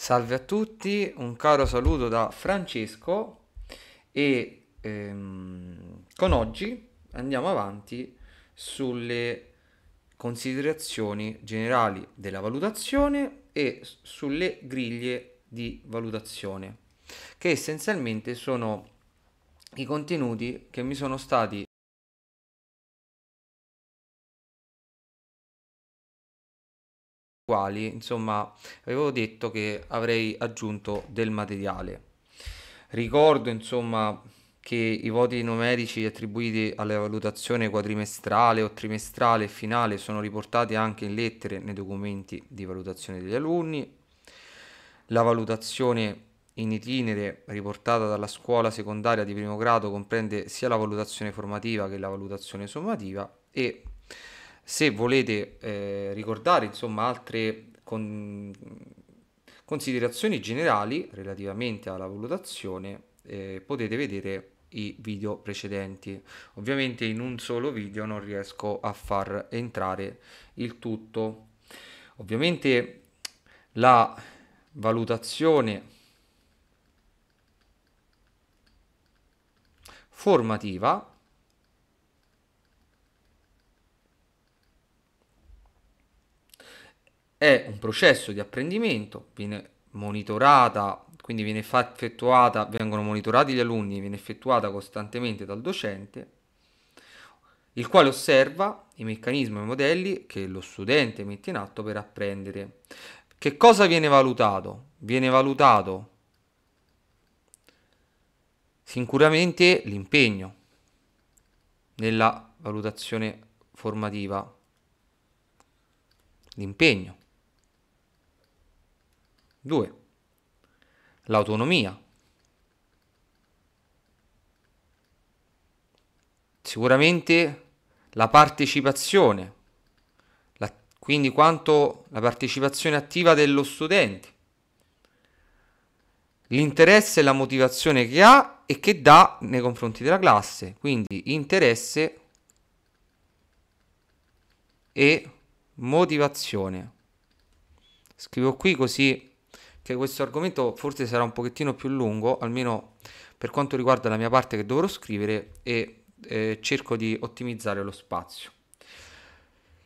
Salve a tutti, un caro saluto da Francesco e ehm, con oggi andiamo avanti sulle considerazioni generali della valutazione e sulle griglie di valutazione che essenzialmente sono i contenuti che mi sono stati quali insomma avevo detto che avrei aggiunto del materiale. Ricordo insomma che i voti numerici attribuiti alla valutazione quadrimestrale o trimestrale e finale sono riportati anche in lettere nei documenti di valutazione degli alunni. La valutazione in itinere riportata dalla scuola secondaria di primo grado comprende sia la valutazione formativa che la valutazione sommativa e se volete eh, ricordare insomma altre con... considerazioni generali relativamente alla valutazione, eh, potete vedere i video precedenti. Ovviamente in un solo video non riesco a far entrare il tutto. Ovviamente la valutazione formativa è un processo di apprendimento, viene monitorata, quindi viene effettuata, vengono monitorati gli alunni, viene effettuata costantemente dal docente, il quale osserva i meccanismi e i modelli che lo studente mette in atto per apprendere. Che cosa viene valutato? Viene valutato sicuramente l'impegno nella valutazione formativa, l'impegno 2. L'autonomia. Sicuramente la partecipazione, la, quindi quanto la partecipazione attiva dello studente, l'interesse e la motivazione che ha e che dà nei confronti della classe, quindi interesse e motivazione. Scrivo qui così che questo argomento forse sarà un pochettino più lungo, almeno per quanto riguarda la mia parte che dovrò scrivere e eh, cerco di ottimizzare lo spazio.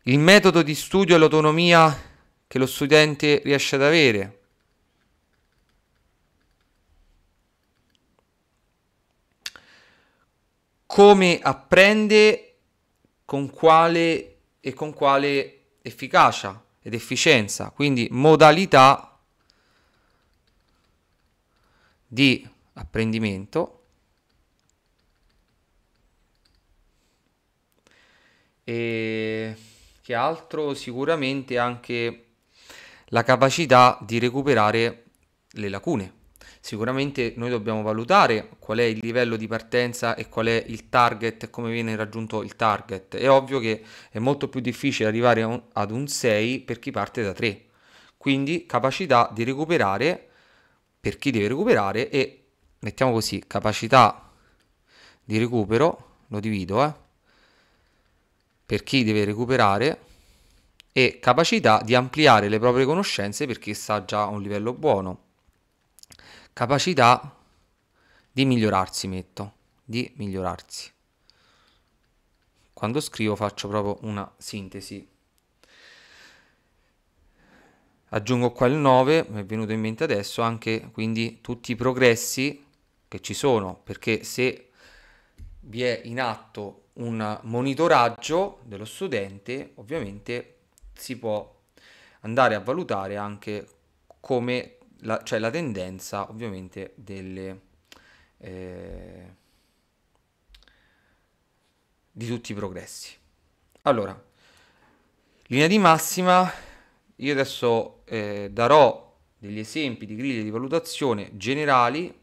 Il metodo di studio e l'autonomia che lo studente riesce ad avere. Come apprende, con quale e con quale efficacia ed efficienza, quindi modalità di apprendimento e che altro sicuramente anche la capacità di recuperare le lacune sicuramente noi dobbiamo valutare qual è il livello di partenza e qual è il target come viene raggiunto il target è ovvio che è molto più difficile arrivare ad un 6 per chi parte da 3 quindi capacità di recuperare per chi deve recuperare e mettiamo così capacità di recupero, lo divido eh, per chi deve recuperare e capacità di ampliare le proprie conoscenze per chi sta già a un livello buono. Capacità di migliorarsi metto, di migliorarsi. Quando scrivo faccio proprio una sintesi aggiungo qua il 9, mi è venuto in mente adesso, anche quindi tutti i progressi che ci sono, perché se vi è in atto un monitoraggio dello studente, ovviamente si può andare a valutare anche come la, cioè la tendenza ovviamente delle, eh, di tutti i progressi. Allora, linea di massima, io adesso eh, darò degli esempi di griglie di valutazione generali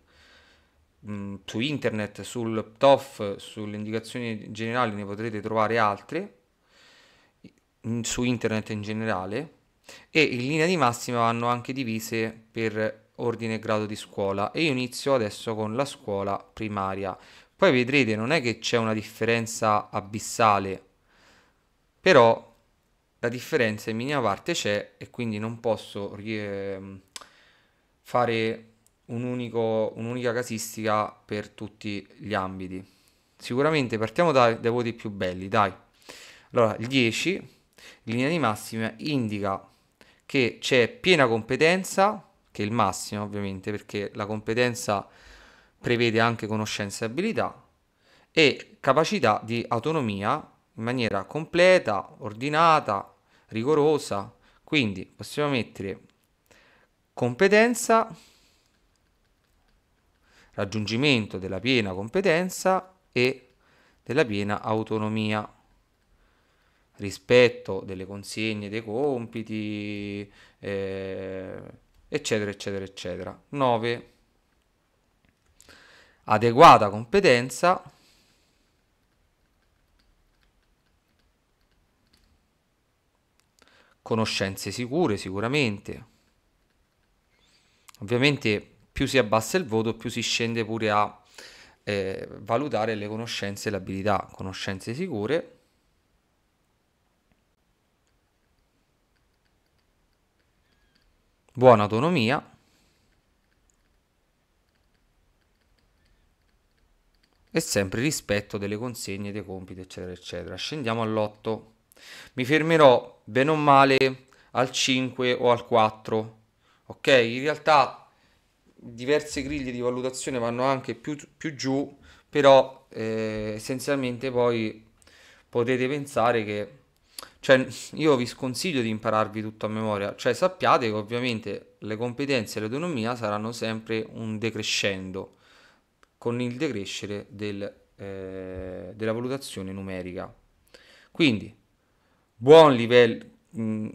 mh, mm, su internet, sul TOF, sulle indicazioni generali ne potrete trovare altre, su internet in generale, e in linea di massima vanno anche divise per ordine e grado di scuola e io inizio adesso con la scuola primaria. Poi vedrete non è che c'è una differenza abissale, però la differenza in minima parte c'è e quindi non posso ehm, fare un unico, un'unica casistica per tutti gli ambiti. Sicuramente partiamo dai, dai voti più belli, dai. Allora, il 10, linea di massima, indica che c'è piena competenza, che è il massimo ovviamente, perché la competenza prevede anche conoscenza e abilità, e capacità di autonomia in maniera completa, ordinata, rigorosa. Quindi possiamo mettere competenza, raggiungimento della piena competenza e della piena autonomia rispetto delle consegne, dei compiti, eh, eccetera, eccetera, eccetera. 9. Adeguata competenza conoscenze sicure sicuramente. Ovviamente più si abbassa il voto, più si scende pure a eh, valutare le conoscenze e le abilità, conoscenze sicure. Buona autonomia. E sempre rispetto delle consegne, dei compiti, eccetera, eccetera. Scendiamo all'otto mi fermerò bene o male al 5 o al 4 ok in realtà diverse griglie di valutazione vanno anche più, più giù però eh, essenzialmente poi potete pensare che cioè, io vi sconsiglio di impararvi tutto a memoria, cioè sappiate che ovviamente le competenze e l'autonomia saranno sempre un decrescendo con il decrescere del, eh, della valutazione numerica. Quindi buon livello, 8, mm,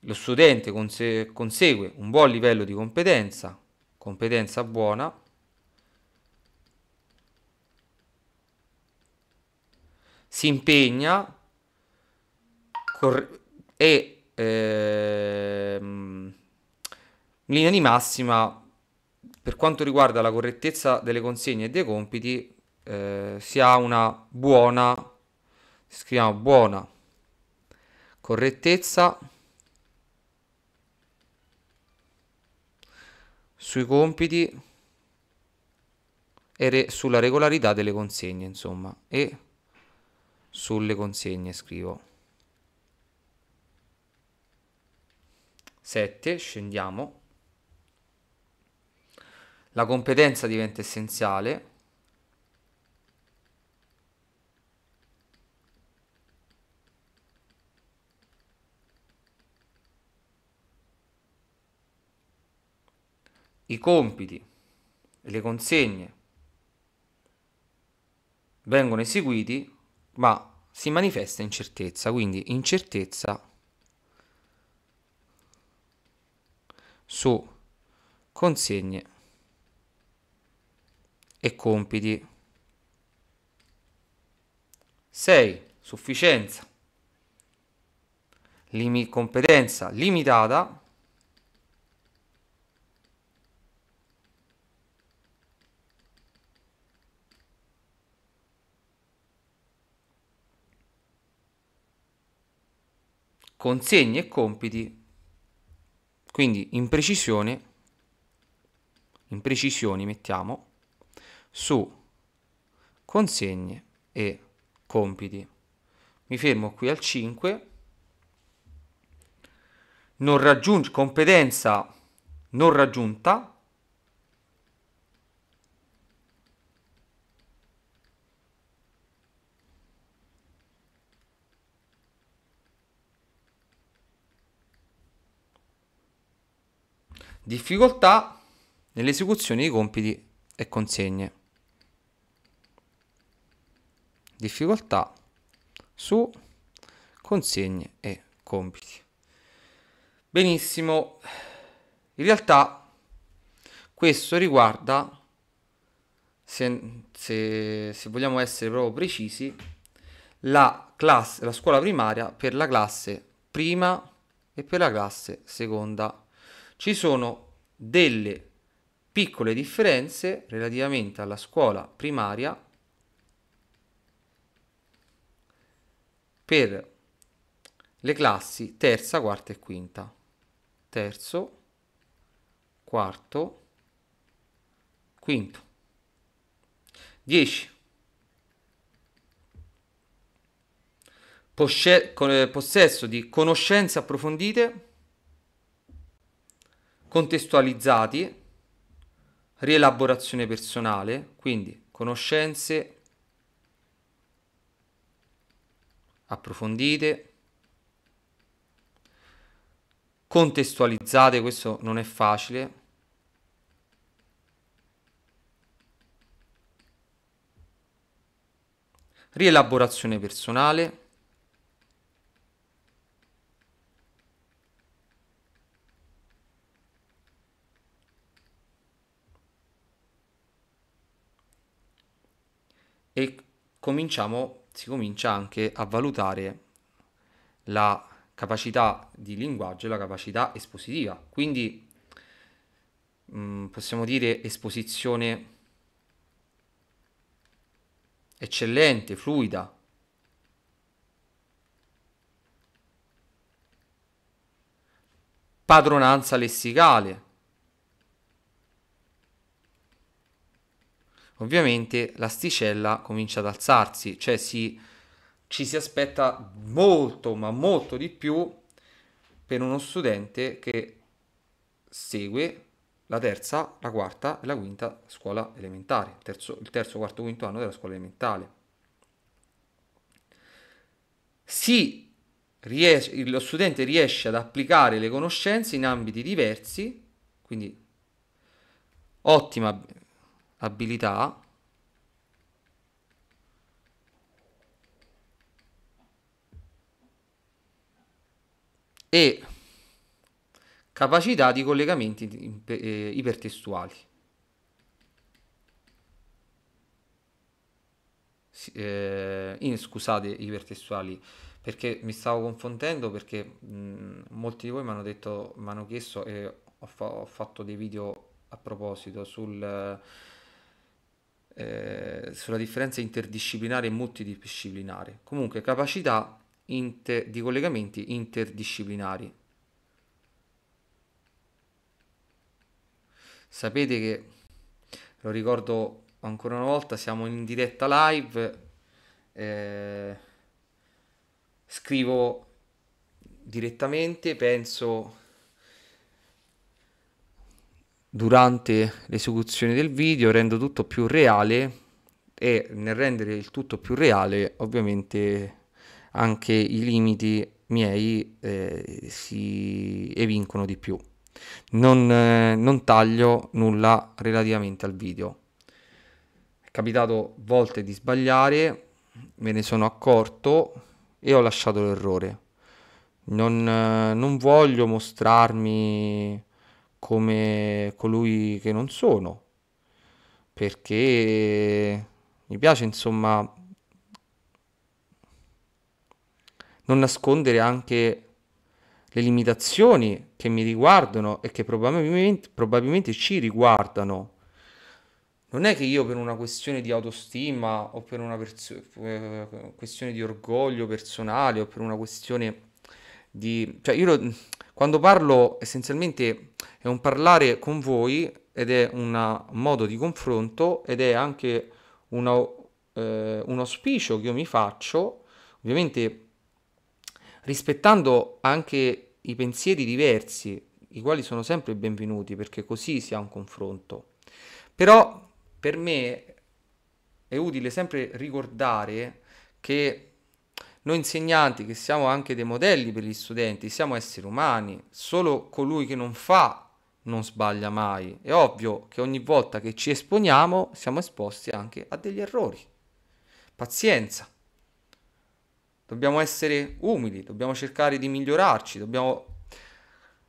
lo studente conse consegue un buon livello di competenza, competenza buona, si impegna e ehm, in linea di massima per quanto riguarda la correttezza delle consegne e dei compiti eh, si ha una buona scriviamo buona correttezza sui compiti e re sulla regolarità delle consegne insomma e sulle consegne scrivo 7 scendiamo la competenza diventa essenziale i compiti e le consegne vengono eseguiti, ma si manifesta incertezza, quindi incertezza su consegne e compiti. 6. Sufficienza. Limi- competenza limitata consegne e compiti, quindi in precisione, in precisioni mettiamo, su consegne e compiti. Mi fermo qui al 5. Non raggiunge competenza non raggiunta difficoltà nell'esecuzione di compiti e consegne. Difficoltà su consegne e compiti. Benissimo, in realtà questo riguarda, se, se, se vogliamo essere proprio precisi, la, classe, la scuola primaria per la classe prima e per la classe seconda ci sono delle piccole differenze relativamente alla scuola primaria per le classi terza, quarta e quinta. Terzo, quarto, quinto. 10. Eh, possesso di conoscenze approfondite contestualizzati, rielaborazione personale, quindi conoscenze approfondite, contestualizzate, questo non è facile. Rielaborazione personale, e cominciamo, si comincia anche a valutare la capacità di linguaggio e la capacità espositiva. Quindi mh, mm, possiamo dire esposizione eccellente, fluida. Padronanza lessicale. ovviamente l'asticella comincia ad alzarsi, cioè si, ci si aspetta molto, ma molto di più per uno studente che segue la terza, la quarta e la quinta scuola elementare, terzo, il terzo, quarto, quinto anno della scuola elementare. Si riesce, lo studente riesce ad applicare le conoscenze in ambiti diversi, quindi ottima abilità e capacità di collegamenti eh, ipertestuali. Eh, in, scusate, ipertestuali perché mi stavo confondendo perché mh, molti di voi mi hanno detto mi hanno chiesto e ho, fa ho fatto dei video a proposito sul eh, sulla differenza interdisciplinare e multidisciplinare, comunque capacità inter- di collegamenti interdisciplinari. Sapete che, lo ricordo ancora una volta, siamo in diretta live, eh, scrivo direttamente, penso durante l'esecuzione del video, rendo tutto più reale e nel rendere il tutto più reale ovviamente anche i limiti miei eh, si evincono di più. Non, eh, non taglio nulla relativamente al video. È capitato volte di sbagliare, me ne sono accorto e ho lasciato l'errore. Non, eh, non voglio mostrarmi come colui che non sono, perché mi piace insomma non nascondere anche le limitazioni che mi riguardano e che probabilmente, probabilmente ci riguardano. Non è che io per una questione di autostima o per una perso- eh, questione di orgoglio personale o per una questione di... Cioè io lo, quando parlo essenzialmente è un parlare con voi ed è una, un modo di confronto ed è anche una, eh, un auspicio che io mi faccio, ovviamente rispettando anche i pensieri diversi, i quali sono sempre benvenuti perché così si ha un confronto. Però per me è utile sempre ricordare che noi insegnanti che siamo anche dei modelli per gli studenti, siamo esseri umani, solo colui che non fa non sbaglia mai. È ovvio che ogni volta che ci esponiamo siamo esposti anche a degli errori. Pazienza. Dobbiamo essere umili, dobbiamo cercare di migliorarci, dobbiamo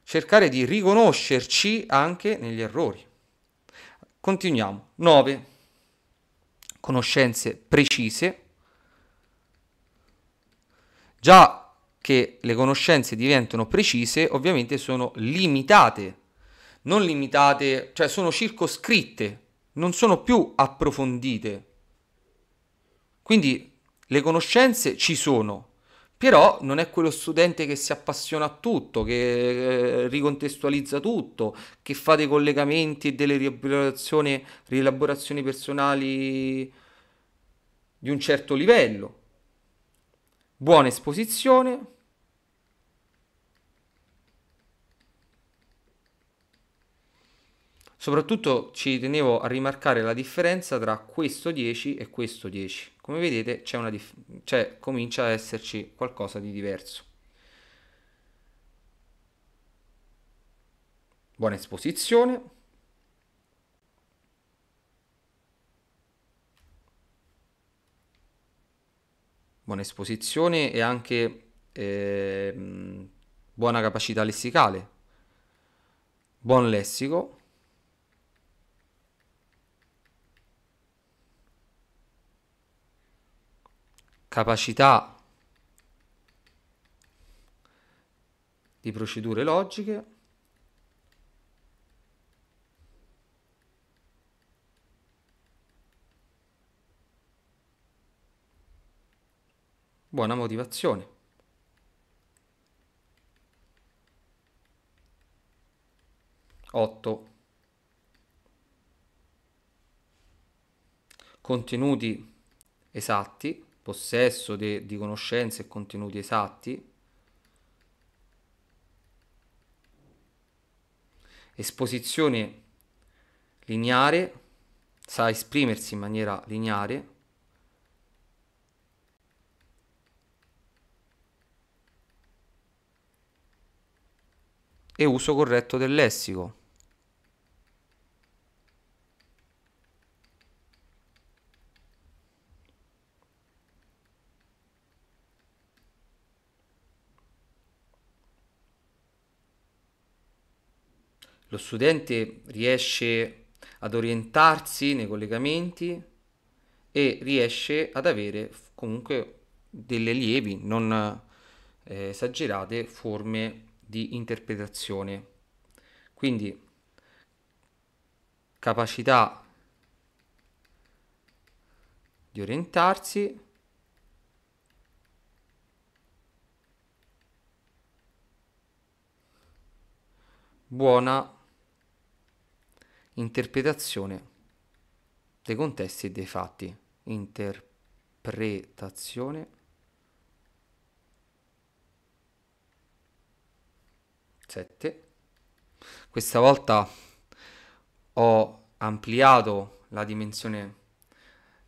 cercare di riconoscerci anche negli errori. Continuiamo. 9. Conoscenze precise Già che le conoscenze diventano precise, ovviamente sono limitate, non limitate, cioè sono circoscritte, non sono più approfondite. Quindi le conoscenze ci sono, però non è quello studente che si appassiona a tutto, che eh, ricontestualizza tutto, che fa dei collegamenti e delle rielaborazioni, rielaborazioni personali di un certo livello buona esposizione. Soprattutto ci tenevo a rimarcare la differenza tra questo 10 e questo 10. Come vedete c'è una cioè, comincia ad esserci qualcosa di diverso. Buona esposizione. buona esposizione e anche eh, buona capacità lessicale, buon lessico. capacità di procedure logiche Buona motivazione. Otto. Contenuti esatti, possesso de, di conoscenze e contenuti esatti. Esposizione lineare, sa esprimersi in maniera lineare. e uso corretto del lessico. Lo studente riesce ad orientarsi nei collegamenti e riesce ad avere comunque delle lievi, non eh, esagerate, forme di interpretazione. Quindi capacità di orientarsi buona interpretazione dei contesti e dei fatti interpretazione 7 questa volta ho ampliato la dimensione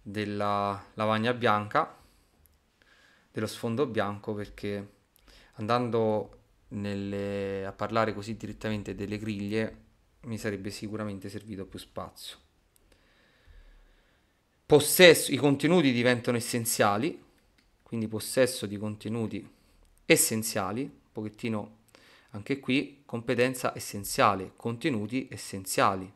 della lavagna bianca dello sfondo bianco perché andando nelle, a parlare così direttamente delle griglie mi sarebbe sicuramente servito più spazio possesso i contenuti diventano essenziali quindi possesso di contenuti essenziali un pochettino anche qui competenza essenziale, contenuti essenziali.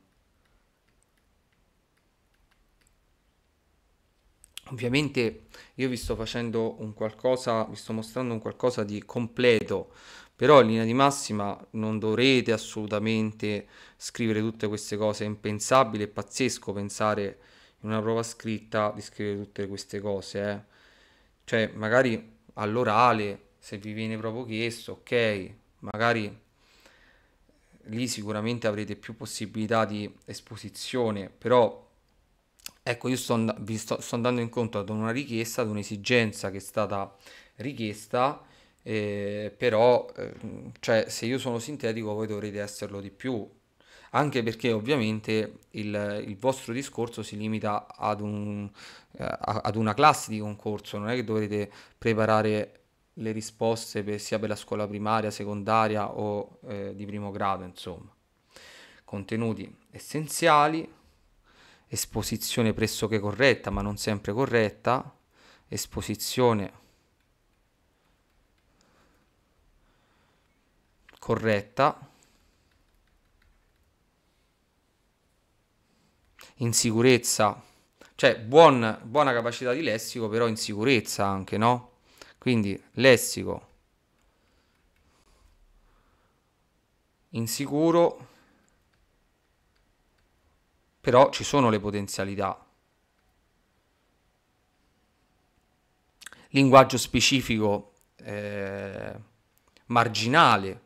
Ovviamente io vi sto facendo un qualcosa, vi sto mostrando un qualcosa di completo, però in linea di massima non dovrete assolutamente scrivere tutte queste cose, è impensabile, è pazzesco pensare in una prova scritta di scrivere tutte queste cose, eh. Cioè, magari all'orale, se vi viene proprio chiesto, ok, magari lì sicuramente avrete più possibilità di esposizione, però ecco io sto, vi sto, sto andando incontro ad una richiesta, ad un'esigenza che è stata richiesta, eh, però eh, cioè, se io sono sintetico voi dovrete esserlo di più, anche perché ovviamente il, il vostro discorso si limita ad, un, eh, ad una classe di concorso, non è che dovrete preparare le risposte per, sia per la scuola primaria, secondaria o eh, di primo grado, insomma. Contenuti essenziali, esposizione pressoché corretta, ma non sempre corretta, esposizione corretta, insicurezza, cioè buon, buona capacità di lessico, però insicurezza anche, no? Quindi lessico insicuro, però ci sono le potenzialità. Linguaggio specifico eh, marginale.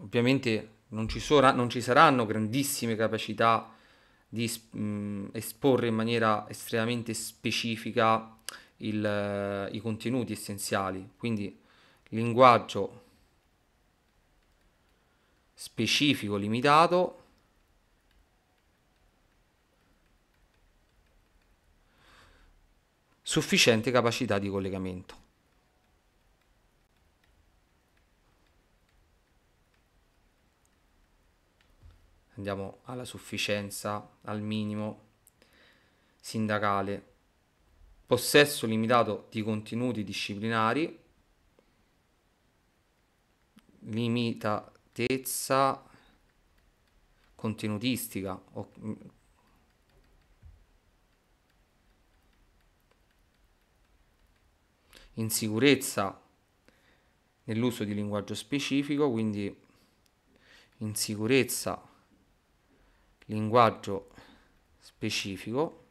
Ovviamente non ci, so, non ci, saranno grandissime capacità di mh, esporre in maniera estremamente specifica il, i contenuti essenziali, quindi linguaggio specifico limitato sufficiente capacità di collegamento. Andiamo alla sufficienza, al minimo sindacale possesso limitato di contenuti disciplinari, limitatezza contenutistica o, mm, insicurezza nell'uso di linguaggio specifico, quindi insicurezza linguaggio specifico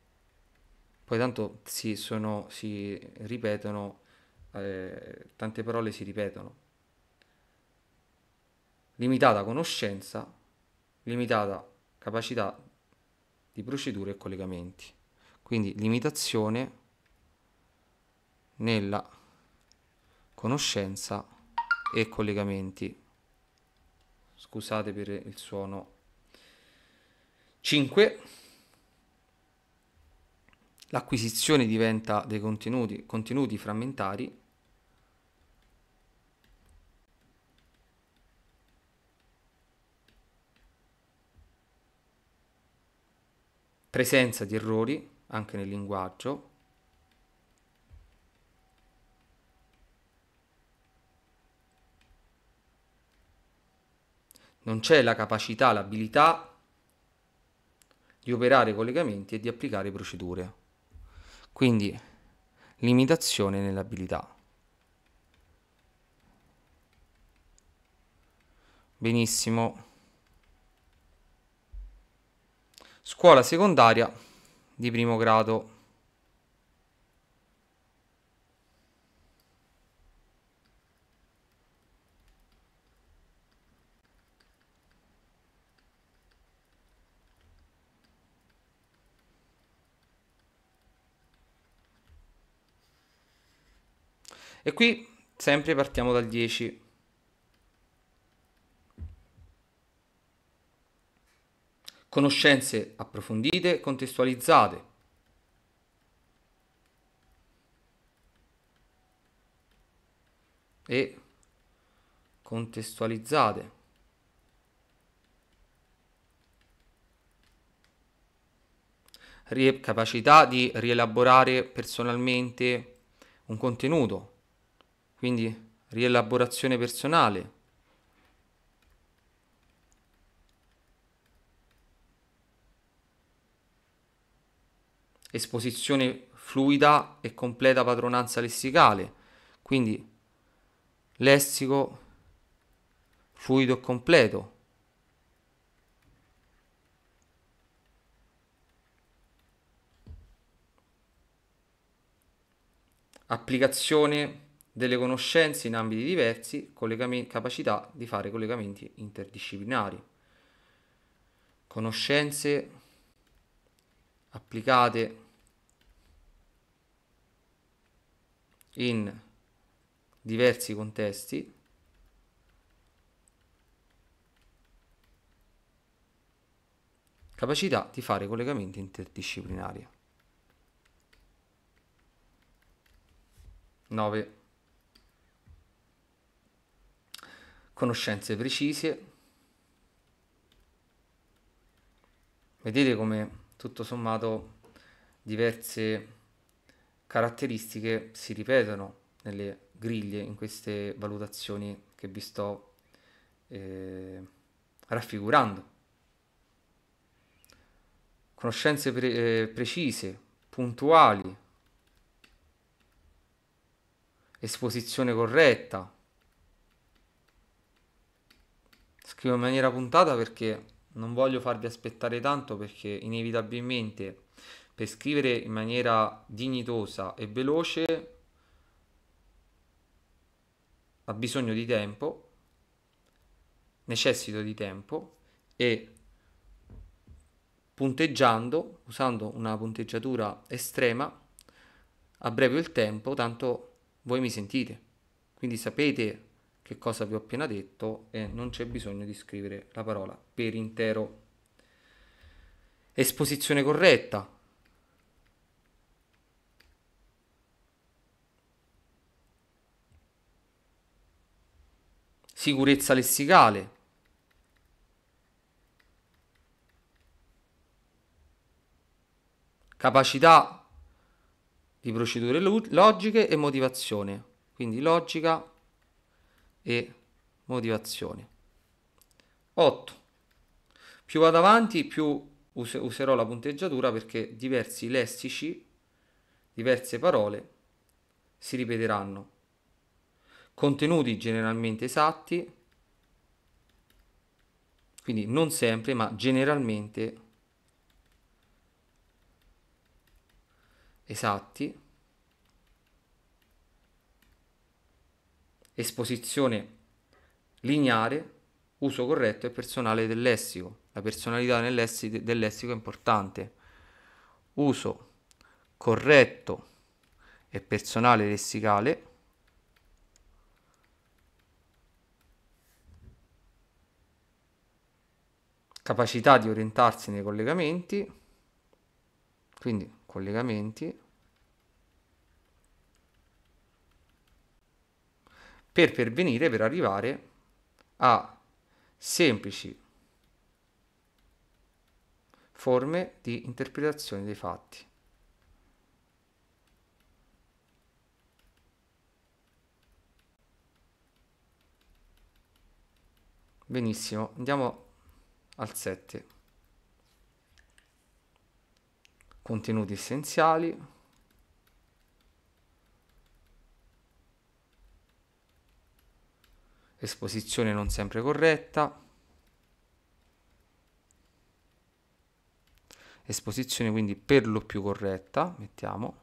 poi tanto si, sono, si ripetono, eh, tante parole si ripetono. Limitata conoscenza, limitata capacità di procedure e collegamenti. Quindi limitazione nella conoscenza e collegamenti. Scusate per il suono. 5 l'acquisizione diventa dei contenuti, contenuti frammentari presenza di errori anche nel linguaggio non c'è la capacità, l'abilità di operare collegamenti e di applicare procedure. Quindi limitazione nell'abilità. Benissimo. Scuola secondaria di primo grado. E qui sempre partiamo dal 10. Conoscenze approfondite, contestualizzate. E contestualizzate. capacità di rielaborare personalmente un contenuto quindi rielaborazione personale. Esposizione fluida e completa padronanza lessicale, quindi lessico fluido e completo. Applicazione delle conoscenze in ambiti diversi, capacità di fare collegamenti interdisciplinari, conoscenze applicate in diversi contesti capacità di fare collegamenti interdisciplinari 9 conoscenze precise. Vedete come tutto sommato diverse caratteristiche si ripetono nelle griglie in queste valutazioni che vi sto eh, raffigurando. Conoscenze pre- eh, precise, puntuali, esposizione corretta, scrivo in maniera puntata perché non voglio farvi aspettare tanto perché inevitabilmente per scrivere in maniera dignitosa e veloce ha bisogno di tempo, necessito di tempo e punteggiando, usando una punteggiatura estrema, abbrevio il tempo, tanto voi mi sentite. Quindi sapete che cosa vi ho appena detto e non c'è bisogno di scrivere la parola per intero. Esposizione corretta. Sicurezza lessicale. Capacità di procedure logiche e motivazione. Quindi logica, e motivazioni. 8. Più vado avanti, più userò la punteggiatura perché diversi lessici, diverse parole si ripeteranno. Contenuti generalmente esatti, quindi non sempre, ma generalmente esatti esposizione lineare, uso corretto e personale del lessico. La personalità lessico, del lessico è importante. Uso corretto e personale lessicale capacità di orientarsi nei collegamenti, quindi collegamenti, per pervenire, per arrivare a semplici forme di interpretazione dei fatti. Benissimo, andiamo al 7. Contenuti essenziali, esposizione non sempre corretta, esposizione quindi per lo più corretta, mettiamo,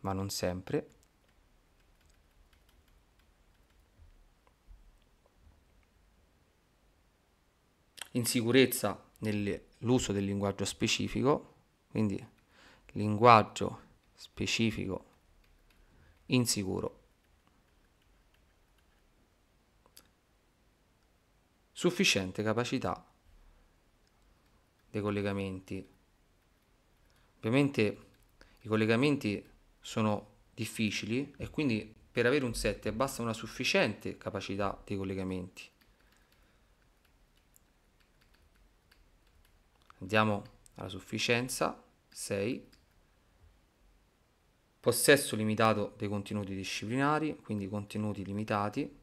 ma non sempre. Insicurezza nell'uso del linguaggio specifico, quindi linguaggio specifico insicuro sufficiente capacità dei collegamenti. Ovviamente i collegamenti sono difficili e quindi per avere un set basta una sufficiente capacità dei collegamenti. Andiamo alla sufficienza 6 possesso limitato dei contenuti disciplinari, quindi contenuti limitati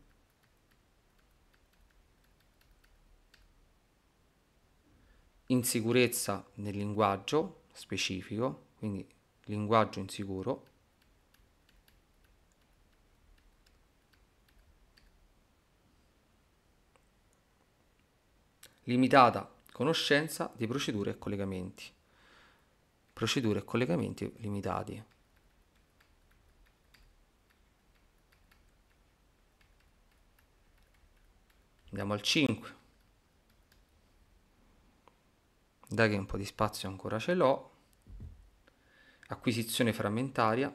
insicurezza nel linguaggio specifico, quindi linguaggio insicuro, limitata conoscenza di procedure e collegamenti, procedure e collegamenti limitati. Andiamo al 5. dai che un po' di spazio ancora ce l'ho, acquisizione frammentaria,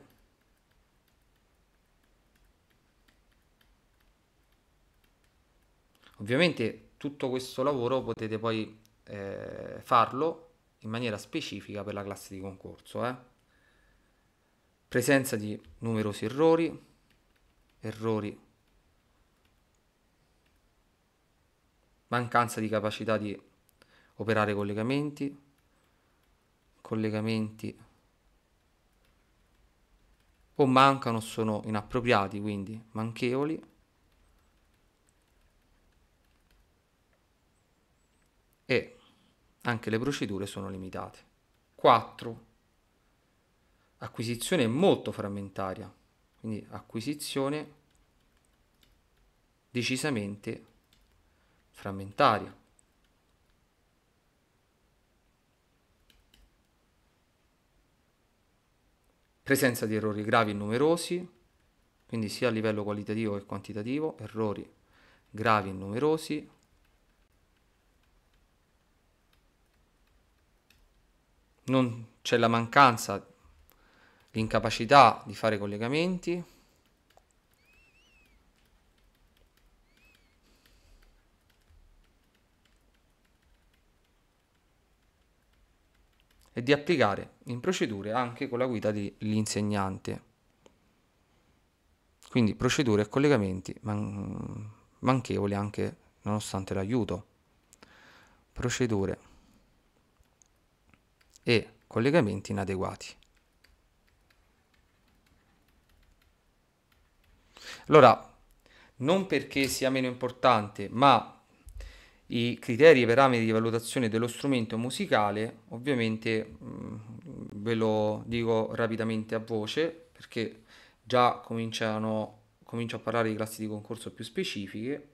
Ovviamente tutto questo lavoro potete poi eh, farlo in maniera specifica per la classe di concorso. Eh? Presenza di numerosi errori, errori, mancanza di capacità di operare collegamenti, collegamenti o mancano, sono inappropriati, quindi manchevoli. E anche le procedure sono limitate. 4. Acquisizione molto frammentaria, quindi acquisizione decisamente frammentaria. presenza di errori gravi e numerosi, quindi sia a livello qualitativo che quantitativo, errori gravi e numerosi, non c'è la mancanza, l'incapacità di fare collegamenti, e di applicare in procedure anche con la guida dell'insegnante. Quindi procedure e collegamenti man- manchevoli anche nonostante l'aiuto. Procedure e collegamenti inadeguati. Allora, non perché sia meno importante, ma i criteri e i parametri di valutazione dello strumento musicale, ovviamente mh, mm, ve lo dico rapidamente a voce perché già cominciano, comincio a parlare di classi di concorso più specifiche.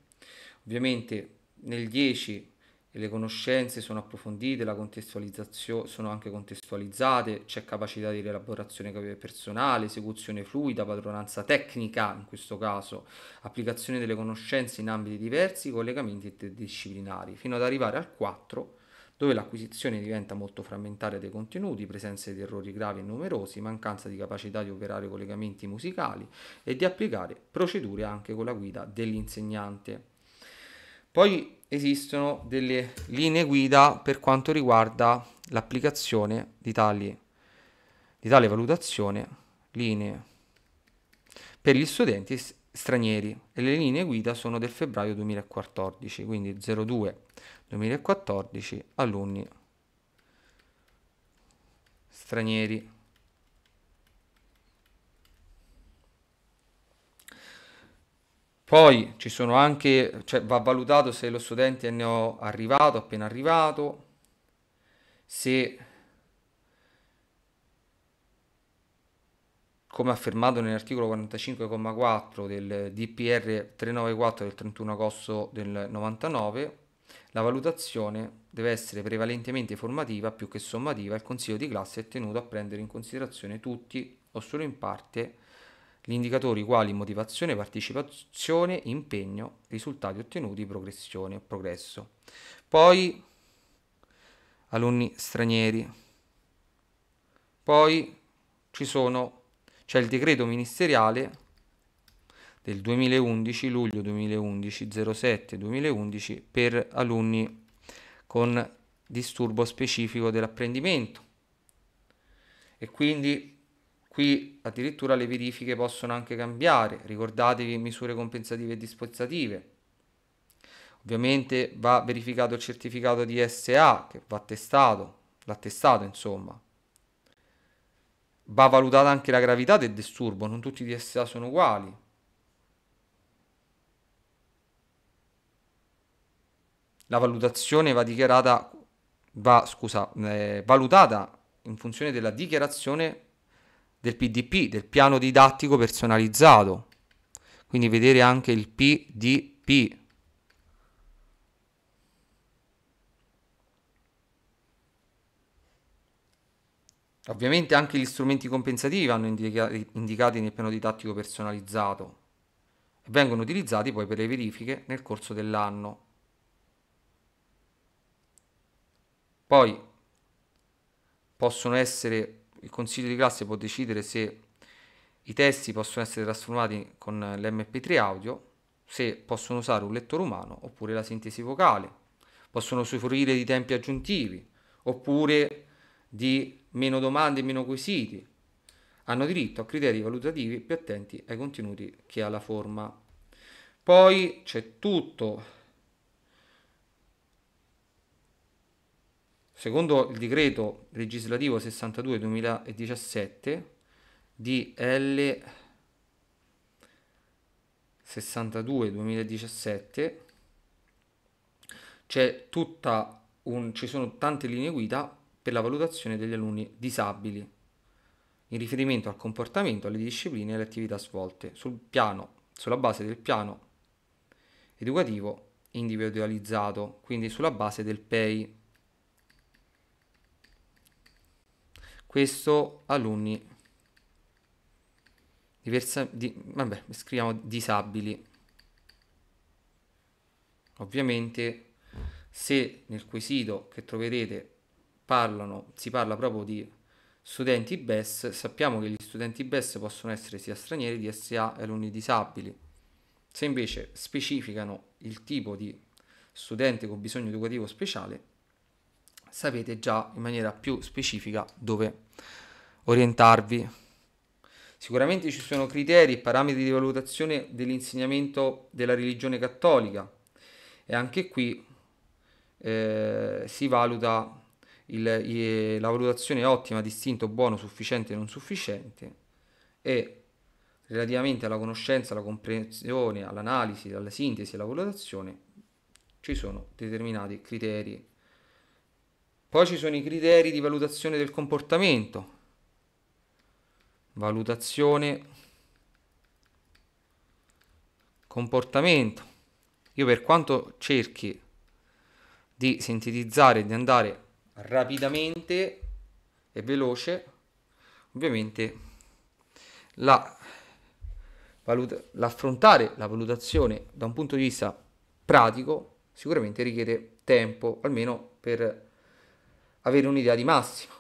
Ovviamente nel 10 le conoscenze sono approfondite, la contestualizzazione sono anche contestualizzate, c'è capacità di rielaborazione personale, esecuzione fluida, padronanza tecnica in questo caso, applicazione delle conoscenze in ambiti diversi, collegamenti interdisciplinari, fino ad arrivare al 4 dove l'acquisizione diventa molto frammentaria dei contenuti, presenza di errori gravi e numerosi, mancanza di capacità di operare collegamenti musicali e di applicare procedure anche con la guida dell'insegnante. Poi esistono delle linee guida per quanto riguarda l'applicazione di tali, di tale valutazione linee per gli studenti stranieri e le linee guida sono del febbraio 2014, quindi 02 2014 alunni stranieri. Poi ci sono anche, cioè, va valutato se lo studente è neo arrivato, appena arrivato, se come affermato nell'articolo 45,4 del DPR 394 del 31 agosto del 99, la valutazione deve essere prevalentemente formativa più che sommativa. Il consiglio di classe è tenuto a prendere in considerazione tutti o solo in parte gli indicatori quali motivazione, partecipazione, impegno, risultati ottenuti, progressione, progresso. Poi alunni stranieri. Poi ci sono, c'è il decreto ministeriale del 2011, luglio 2011, 07 2011 per alunni con disturbo specifico dell'apprendimento. E quindi Qui addirittura le verifiche possono anche cambiare, ricordatevi misure compensative e dispositive. Ovviamente va verificato il certificato di SA che va testato, l'attestato insomma. Va valutata anche la gravità del disturbo, non tutti i DSA sono uguali. La valutazione va dichiarata va, scusa, eh, valutata in funzione della dichiarazione del PDP, del piano didattico personalizzato. Quindi vedere anche il PDP. Ovviamente anche gli strumenti compensativi vanno indicati nel piano didattico personalizzato e vengono utilizzati poi per le verifiche nel corso dell'anno. Poi possono essere il consiglio di classe può decidere se i testi possono essere trasformati con l'MP3 audio, se possono usare un lettore umano oppure la sintesi vocale, possono usufruire di tempi aggiuntivi oppure di meno domande e meno quesiti. Hanno diritto a criteri valutativi più attenti ai contenuti che alla forma. Poi c'è tutto Secondo il decreto legislativo 62-2017 di L 62-2017 c'è tutta un, ci sono tante linee guida per la valutazione degli alunni disabili in riferimento al comportamento, alle discipline e alle attività svolte sul piano, sulla base del piano educativo individualizzato, quindi sulla base del PEI questo alunni diversa di, vabbè scriviamo disabili ovviamente se nel quesito che troverete parlano si parla proprio di studenti BES sappiamo che gli studenti BES possono essere sia stranieri di SA e alunni disabili se invece specificano il tipo di studente con bisogno educativo speciale sapete già in maniera più specifica dove orientarvi. Sicuramente ci sono criteri e parametri di valutazione dell'insegnamento della religione cattolica e anche qui eh, si valuta il, il, la valutazione ottima, distinto, buono, sufficiente, non sufficiente e relativamente alla conoscenza, alla comprensione, all'analisi, alla sintesi e alla valutazione ci sono determinati criteri poi ci sono i criteri di valutazione del comportamento. Valutazione comportamento. Io per quanto cerchi di sintetizzare, di andare rapidamente e veloce, ovviamente la valuta- l'affrontare la valutazione da un punto di vista pratico sicuramente richiede tempo, almeno per avere un'idea di massima.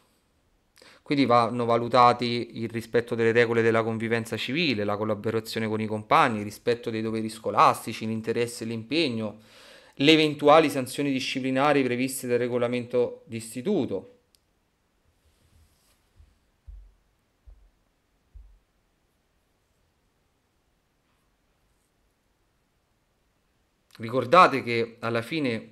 Quindi vanno valutati il rispetto delle regole della convivenza civile, la collaborazione con i compagni, il rispetto dei doveri scolastici, l'interesse e l'impegno, le eventuali sanzioni disciplinari previste dal regolamento d'istituto. Ricordate che alla fine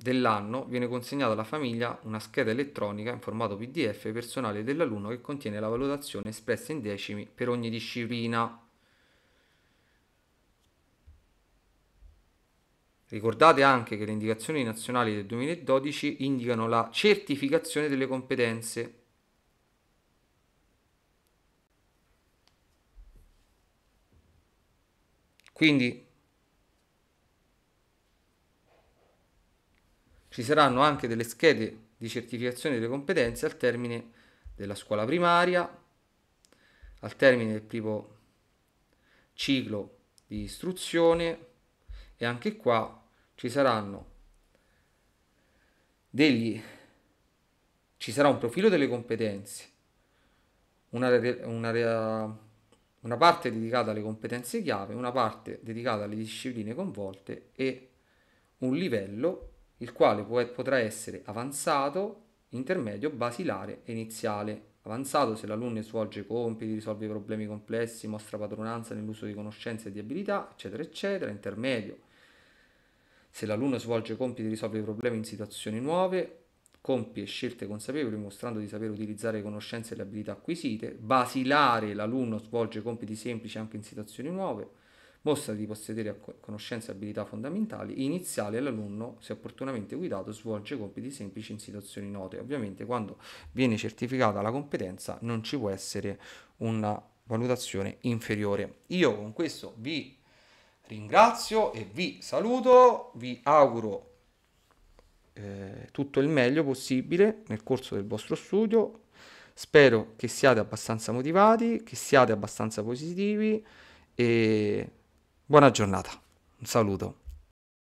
dell'anno viene consegnata alla famiglia una scheda elettronica in formato PDF personale dell'alunno che contiene la valutazione espressa in decimi per ogni disciplina. Ricordate anche che le indicazioni nazionali del 2012 indicano la certificazione delle competenze. Quindi Ci saranno anche delle schede di certificazione delle competenze al termine della scuola primaria, al termine del primo ciclo di istruzione e anche qua ci saranno degli ci sarà un profilo delle competenze, una, una, una, parte dedicata alle competenze chiave, una parte dedicata alle discipline coinvolte e un livello il quale può, potrà essere avanzato, intermedio, basilare e iniziale. Avanzato se l'alunno svolge compiti, risolve problemi complessi, mostra padronanza nell'uso di conoscenze e di abilità, eccetera, eccetera. Intermedio se l'alunno svolge compiti, risolve problemi in situazioni nuove, compie scelte consapevoli mostrando di sapere utilizzare le conoscenze e le abilità acquisite, basilare l'alunno svolge compiti semplici anche in situazioni nuove, mostra di possedere conoscenze e abilità fondamentali iniziali all'alunno, se opportunamente guidato, svolge compiti semplici in situazioni note. Ovviamente quando viene certificata la competenza non ci può essere una valutazione inferiore. Io con questo vi ringrazio e vi saluto, vi auguro eh, tutto il meglio possibile nel corso del vostro studio. Spero che siate abbastanza motivati, che siate abbastanza positivi e Buona giornata, un saluto.